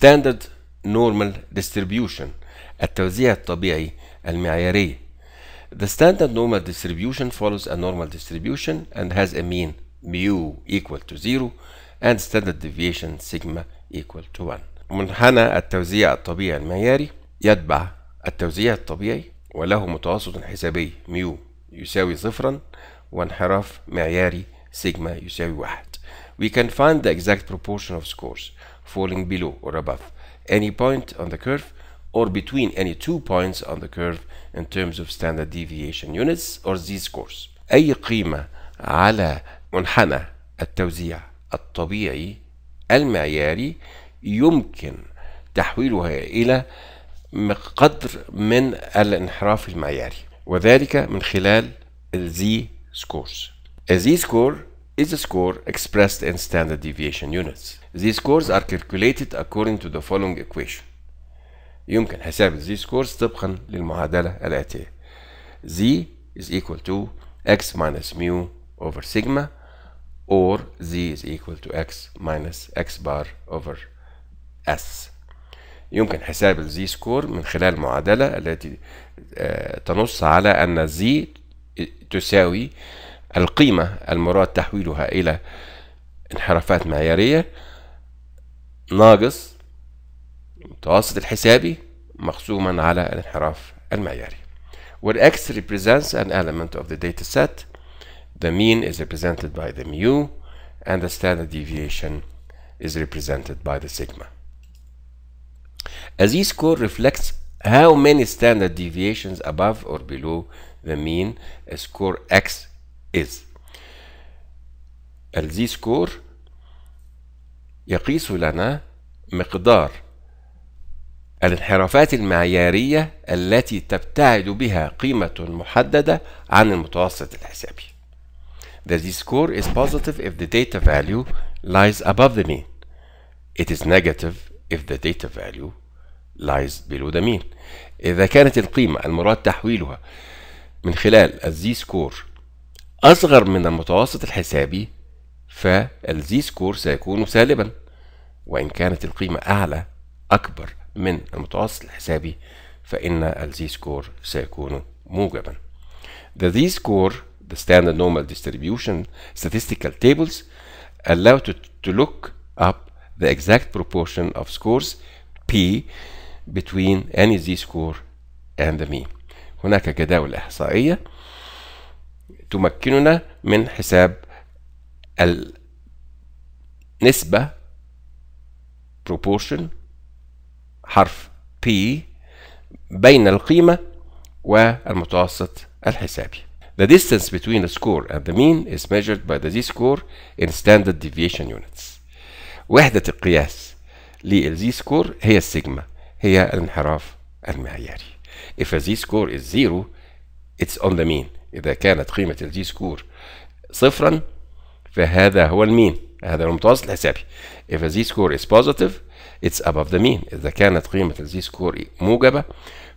Standard Normal Distribution التوزيع الطبيعي المعياري The standard normal distribution follows a normal distribution and has a mean mu equal to 0 and standard deviation sigma equal to 1 منحنى التوزيع الطبيعي المعياري يتبع التوزيع الطبيعي وله متوسط حسابي mu يساوي صفرا وانحراف معياري sigma يساوي واحد We can find the exact proportion of scores falling below or above any point on the curve or between any two points on the curve in terms of standard deviation units or z-scores أي قيمة على منحنى التوزيع الطبيعي المعياري يمكن تحويلها إلى قدر من الانحراف المعياري وذلك من خلال الزي سكورز الزي سكور is a score expressed in standard deviation units. These scores are calculated according to the following equation. يمكن حساب Z scores طبقا للمعادلة الآتية. Z is equal to x minus mu over sigma or Z is equal to x minus x bar over S. يمكن حساب الزي score من خلال معادلة التي تنص على أن Z تساوي القيمة المراد تحويلها إلى انحرافات معيارية ناقص المتوسط الحسابي مقسوما على الانحراف المعياري where x represents an element of the data set the mean is represented by the mu and the standard deviation is represented by the sigma a z-score reflects how many standard deviations above or below the mean a score x is الـ Z-score يقيس لنا مقدار الانحرافات المعيارية التي تبتعد بها قيمة محددة عن المتوسط الحسابي. The z-score is positive if the data value lies above the mean. It is negative if the data value lies below the mean. إذا كانت القيمة المراد تحويلها من خلال الـ Z-score أصغر من المتوسط الحسابي فالزي سكور سيكون سالبا وإن كانت القيمة أعلى أكبر من المتوسط الحسابي فإن الزي سكور سيكون موجبا The Z score the standard normal distribution statistical tables allow to, to look up the exact proportion of scores P between any Z score and the mean هناك جداول إحصائية تمكننا من حساب النسبة proportion حرف P بين القيمة والمتوسط الحسابي. The distance between the score and the mean is measured by the z-score in standard deviation units. وحدة القياس للزي سكور هي السيجما هي الانحراف المعياري. If a z-score is zero, it's on the mean. إذا كانت قيمة الجي سكور صفرا فهذا هو المين هذا هو المتوسط الحسابي if a z score is positive it's above the mean إذا كانت قيمة الزي سكور موجبة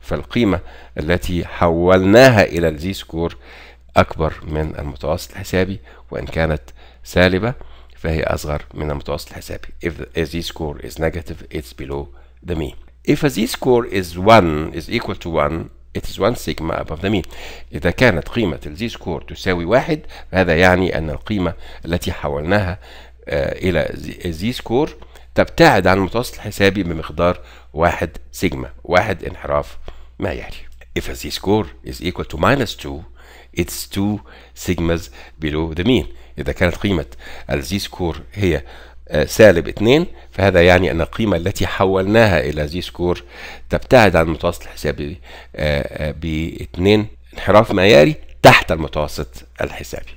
فالقيمة التي حولناها إلى الزي سكور أكبر من المتوسط الحسابي وإن كانت سالبة فهي أصغر من المتوسط الحسابي if a z score is negative it's below the mean if a z score is 1 is equal to 1 it is 1 sigma above the mean إذا كانت قيمة الزي سكور تساوي واحد فهذا يعني أن القيمة التي حولناها آه، إلى زي سكور تبتعد عن المتوسط الحسابي بمقدار واحد سيجما واحد انحراف ما يلي يعني. If a z-score is equal to minus 2 it's 2 sigmas below the mean إذا كانت قيمة الزي سكور هي سالب 2 فهذا يعني أن القيمة التي حولناها إلى زي سكور تبتعد عن المتوسط الحسابي آه، آه، ب 2 انحراف معياري تحت المتوسط الحسابي